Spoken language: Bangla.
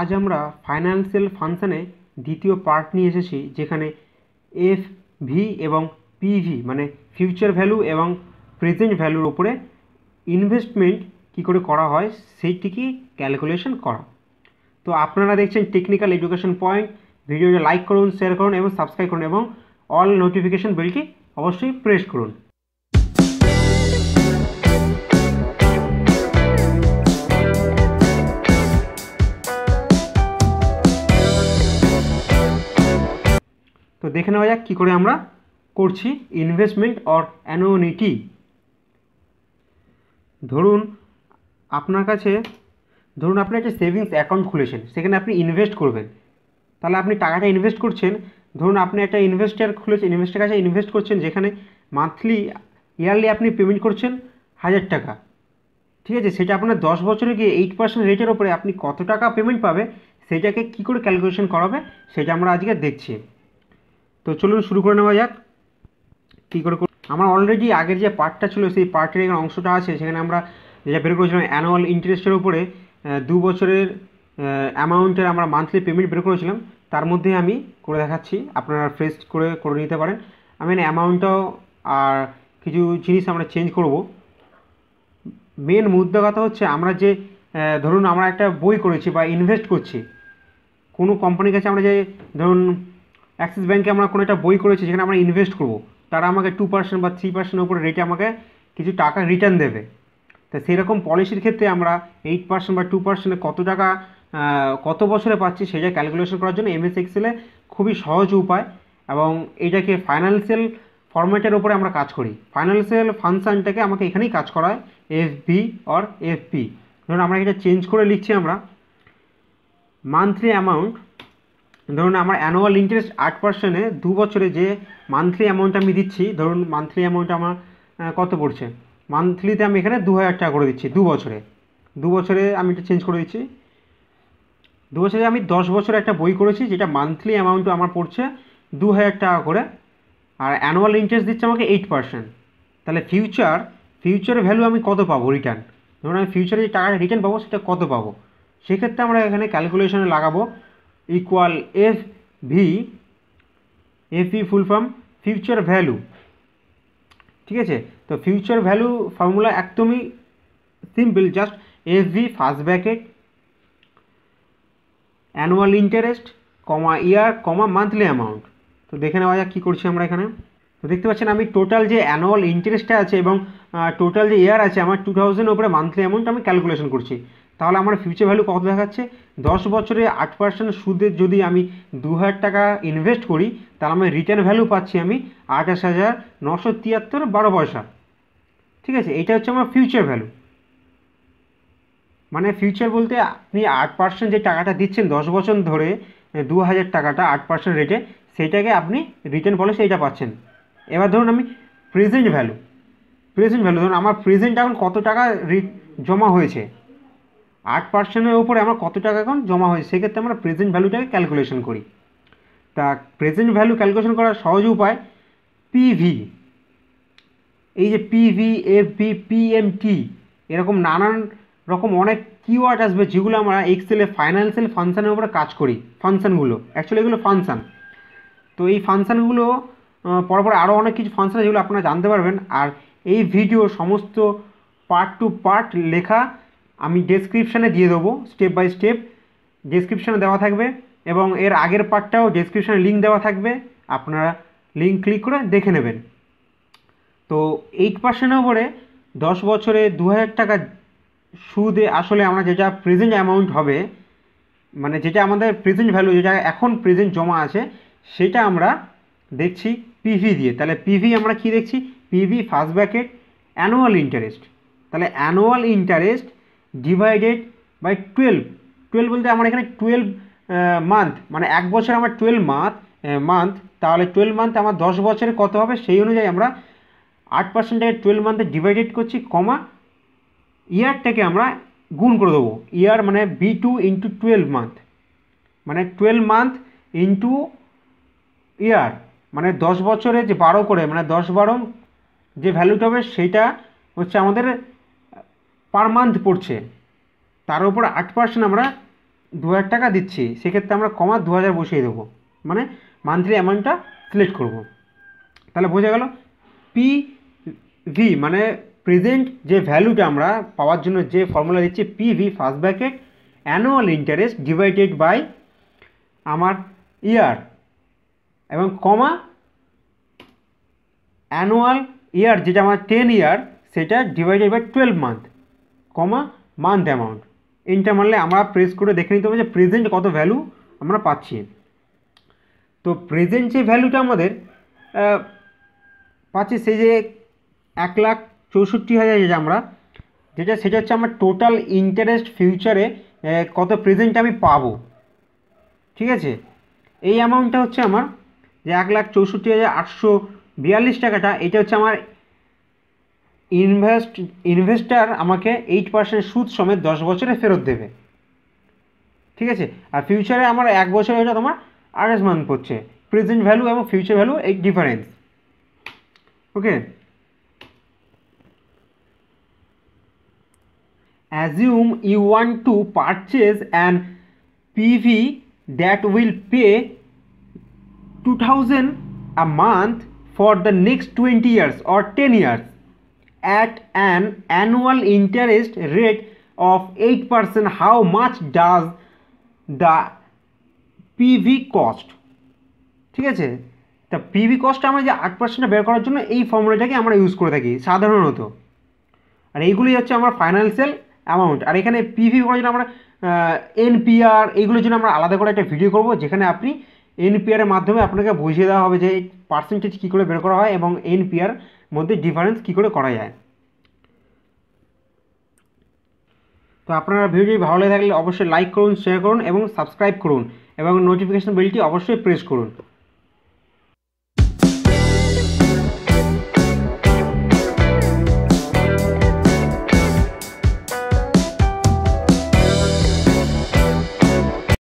আজ আমরা ফাইন্যান্সিয়াল ফাংশানে দ্বিতীয় পার্ট নিয়ে এসেছি যেখানে এফ ভি এবং পিভি মানে ফিউচার ভ্যালু এবং প্রেজেন্ট ভ্যালুর ওপরে ইনভেস্টমেন্ট কি করে করা হয় সেইটিকে ক্যালকুলেশন করা তো আপনারা দেখছেন টেকনিক্যাল এডুকেশন পয়েন্ট ভিডিওটা লাইক করুন শেয়ার করুন এবং সাবস্ক্রাইব করুন এবং অল নোটিফিকেশন বেলটি অবশ্যই প্রেস করুন দেখে নেওয়া যাক কী করে আমরা করছি ইনভেস্টমেন্ট অর অ্যানোনিটি ধরুন আপনার কাছে ধরুন আপনি একটা সেভিংস অ্যাকাউন্ট খুলেছেন সেখানে আপনি ইনভেস্ট করবেন তাহলে আপনি টাকাটা ইনভেস্ট করছেন ধরুন আপনি একটা ইনভেস্টার খুলেছেন ইনভেস্টার কাছে ইনভেস্ট করছেন যেখানে মান্থলি ইয়ারলি আপনি পেমেন্ট করছেন হাজার টাকা ঠিক আছে সেটা আপনার দশ বছরে গিয়ে এইট পার্সেন্ট রেটের ওপরে আপনি কত টাকা পেমেন্ট পাবে সেটাকে কী করে ক্যালকুলেশন করাবে সেটা আমরা আজকে দেখছি তো চলুন শুরু করে নেওয়া যাক কী করে আমার অলরেডি আগের যে পার্টটা ছিল সেই পার্টের এখানে অংশটা আছে সেখানে আমরা যেটা বের করেছিলাম অ্যানুয়াল ইন্টারেস্টের উপরে দু বছরের অ্যামাউন্টের আমরা মান্থলি পেমেন্ট বের করেছিলাম তার মধ্যে আমি করে দেখাচ্ছি আপনারা ফ্রেশ করে করে নিতে পারেন আমি অ্যামাউন্টটাও আর কিছু জিনিস আমরা চেঞ্জ করব মেন মুদ্রা কথা হচ্ছে আমরা যে ধরুন আমরা একটা বই করেছি বা ইনভেস্ট করছি কোনো কোম্পানির কাছে আমরা যে ধরুন অ্যাক্সিস ব্যাঙ্কে আমরা কোনো একটা বই করেছি সেখানে আমরা ইনভেস্ট করবো তারা আমাকে টু পার্সেন্ট বা থ্রি পার্সেন্টের উপরে রেটে আমাকে কিছু টাকা রিটার্ন দেবে তা সেরকম পলিসির ক্ষেত্রে আমরা এইট পার্সেন্ট বা টু পার্সেন্টে কত টাকা কত বছরে পাচ্ছি সেটা ক্যালকুলেশন করার জন্য এমএস এক্সেলে খুবই সহজ উপায় এবং এটাকে ফাইন্যান্সিয়াল ফরম্যাটের ওপরে আমরা কাজ করি ফাইন্যান্সিয়াল ফাংশানটাকে আমাকে এখানেই কাজ করায় বি অর এফ পি ধরুন আমরা এটা চেঞ্জ করে লিখছি আমরা মান্থলি অ্যামাউন্ট ধরুন আমার অ্যানুয়াল ইন্টারেস্ট আট পার্সেন্টে দু বছরে যে মান্থলি অ্যামাউন্ট আমি দিচ্ছি ধরুন মান্থলি অ্যামাউন্ট আমার কত পড়ছে মান্থলিতে আমি এখানে দু হাজার টাকা করে দিচ্ছি দু বছরে দু বছরে আমি এটা চেঞ্জ করে দিচ্ছি দু বছরে আমি দশ বছরে একটা বই করেছি যেটা মান্থলি অ্যামাউন্ট আমার পড়ছে দু হাজার টাকা করে আর অ্যানুয়াল ইন্টারেস্ট দিচ্ছে আমাকে এইট পার্সেন্ট তাহলে ফিউচার ফিউচারের ভ্যালু আমি কত পাবো রিটার্ন ধরুন আমি ফিউচারে যে টাকাটা রিটার্ন পাবো সেটা কত পাবো সেক্ষেত্রে আমরা এখানে ক্যালকুলেশনে লাগাবো equal FV FV full form future value ঠিক আছে তো ফিউচার ভ্যালু ফর্মুলা একদমই simple just S V first bracket annual interest comma year comma monthly amount তো দেখে নেওয়া যাক কী করছি আমরা এখানে তো দেখতে পাচ্ছেন আমি টোটাল যে অ্যানুয়াল ইন্টারেস্টটা আছে এবং টোটাল যে ইয়ার আছে আমার টু থাউজেন্ডের ওপরে মান্থলি অ্যামাউন্ট আমি ক্যালকুলেশন করছি তাহলে আমার ফিউচার ভ্যালু কত দেখাচ্ছে দশ বছরে আট পার্সেন্ট সুদের যদি আমি দু হাজার টাকা ইনভেস্ট করি তাহলে আমি রিটার্ন ভ্যালু পাচ্ছি আমি আঠাশ হাজার নশো তিয়াত্তর বারো পয়সা ঠিক আছে এটা হচ্ছে আমার ফিউচার ভ্যালু মানে ফিউচার বলতে আপনি আট পার্সেন্ট যে টাকাটা দিচ্ছেন দশ বছর ধরে দু হাজার টাকাটা আট পার্সেন্ট রেটে সেইটাকে আপনি রিটার্ন পলিসি এটা পাচ্ছেন এবার ধরুন আমি প্রেজেন্ট ভ্যালু প্রেজেন্ট ভ্যালু ধরুন আমার প্রেজেন্ট এখন কত টাকা জমা হয়েছে আট পার্সেন্টের উপরে আমার কত টাকা এখন জমা হয়েছে সেক্ষেত্রে আমরা প্রেজেন্ট ভ্যালুটাকে ক্যালকুলেশন করি তা প্রেজেন্ট ভ্যালু ক্যালকুলেশন করার সহজ উপায় পিভি এই যে পিভি এফভি পিএমটি এরকম নানান রকম অনেক কিওয়ার্ড আসবে যেগুলো আমরা এক্সেলে ফাইন্যান্সিয়াল ফাংশানের উপরে কাজ করি ফাংশানগুলো অ্যাকচুয়ালি এগুলো ফাংশান তো এই ফাংশানগুলো পরপর আরও অনেক কিছু ফাংশন যেগুলো আপনারা জানতে পারবেন আর এই ভিডিও সমস্ত পার্ট টু পার্ট লেখা আমি ডেসক্রিপশানে দিয়ে দেবো স্টেপ বাই স্টেপ ডেসক্রিপশানে দেওয়া থাকবে এবং এর আগের পার্টটাও ডেসক্রিপশানে লিঙ্ক দেওয়া থাকবে আপনারা লিঙ্ক ক্লিক করে দেখে নেবেন তো এইট পার্সেন্টের উপরে দশ বছরে দু হাজার টাকা সুদে আসলে আমরা যেটা প্রেজেন্ট অ্যামাউন্ট হবে মানে যেটা আমাদের প্রেজেন্ট ভ্যালু যেটা এখন প্রেজেন্ট জমা আছে সেটা আমরা দেখছি পিভি দিয়ে তাহলে পিভি আমরা কি দেখছি PV first bracket annual interest তাহলে annual interest divided by twelve twelve বলতে আমার এখানে টুয়েলভ মান্থ মানে এক বছর আমার টুয়েলভ মান্থ মান্থ তাহলে টুয়েলভ মান্থ আমার দশ বছরে কত হবে সেই অনুযায়ী আমরা আট পার্সেন্টটাকে টুয়েলভ মান্থে ডিভাইডেড করছি কমা ইয়ারটাকে আমরা গুণ করে দেবো ইয়ার মানে B two into twelve month মানে টুয়েলভ মান্থ ইন্টু ইয়ার মানে দশ বছরে যে বারো করে মানে দশ বারো যে ভ্যালুটা হবে সেইটা হচ্ছে আমাদের পার মান্থ পড়ছে তার উপর আট পার্সেন্ট আমরা দু হাজার টাকা দিচ্ছি সেক্ষেত্রে আমরা কমা দু হাজার বসিয়ে দেবো মানে মান্থলি অ্যামাউন্টটা সিলেক্ট করব তাহলে বোঝা গেল পি ভি মানে প্রেজেন্ট যে ভ্যালুটা আমরা পাওয়ার জন্য যে ফর্মুলা দিচ্ছি P V first bracket annual interest divided by আমার ইয়ার এবং কমা অ্যানুয়াল ইয়ার যেটা আমার টেন ইয়ার সেটা divided by twelve month comma month amount এইটা মানলে আমরা প্রেস করে দেখে নিতে হবে যে প্রেজেন্ট কত ভ্যালু আমরা পাচ্ছি তো প্রেজেন্ট যে ভ্যালুটা আমাদের পাচ্ছি সেই যে এক লাখ চৌষট্টি হাজার যেটা আমরা যেটা সেটা হচ্ছে আমার টোটাল ইন্টারেস্ট ফিউচারে কত প্রেজেন্ট আমি পাবো ঠিক আছে এই অ্যামাউন্টটা হচ্ছে আমার যে এক লাখ চৌষট্টি হাজার আটশো বিয়াল্লিশ টাকাটা এটা হচ্ছে আমার ইনভেস্ট ইনভেস্টার আমাকে এইট পার্সেন্ট সুদ সমেত দশ বছরে ফেরত দেবে ঠিক আছে আর ফিউচারে আমার এক বছরে হয়েছে তোমার আঠাশ মান্থ পড়ছে প্রেজেন্ট ভ্যালু এবং ফিউচার ভ্যালু এই difference okay assume you want to purchase an PV that will pay 2000 a month for the next 20 years or 10 years at an annual interest rate of 8% how much does the PV cost ঠিক আছে তা পিভি কস্ট আমরা যে আট পার্সেন্টটা বের করার জন্য এই ফর্মুলাটাকে আমরা ইউজ করে থাকি সাধারণত আর এইগুলি হচ্ছে আমার ফাইন্যান্সিয়াল অ্যামাউন্ট আর এখানে পিভি করার জন্য আমরা এনপিআর এইগুলোর জন্য আমরা আলাদা করে একটা ভিডিও করব যেখানে আপনি এনপিআরের মাধ্যমে আপনাকে বুঝিয়ে দেওয়া হবে যে পার্সেন্টেজ কী করে বের করা হয় এবং এনপিআর মধ্যে ডিফারেন্স কী করে করা যায় তো আপনারা ভিডিওটি ভালো লেগে থাকলে অবশ্যই লাইক করুন শেয়ার করুন এবং সাবস্ক্রাইব করুন এবং নোটিফিকেশন বেলটি অবশ্যই প্রেস করুন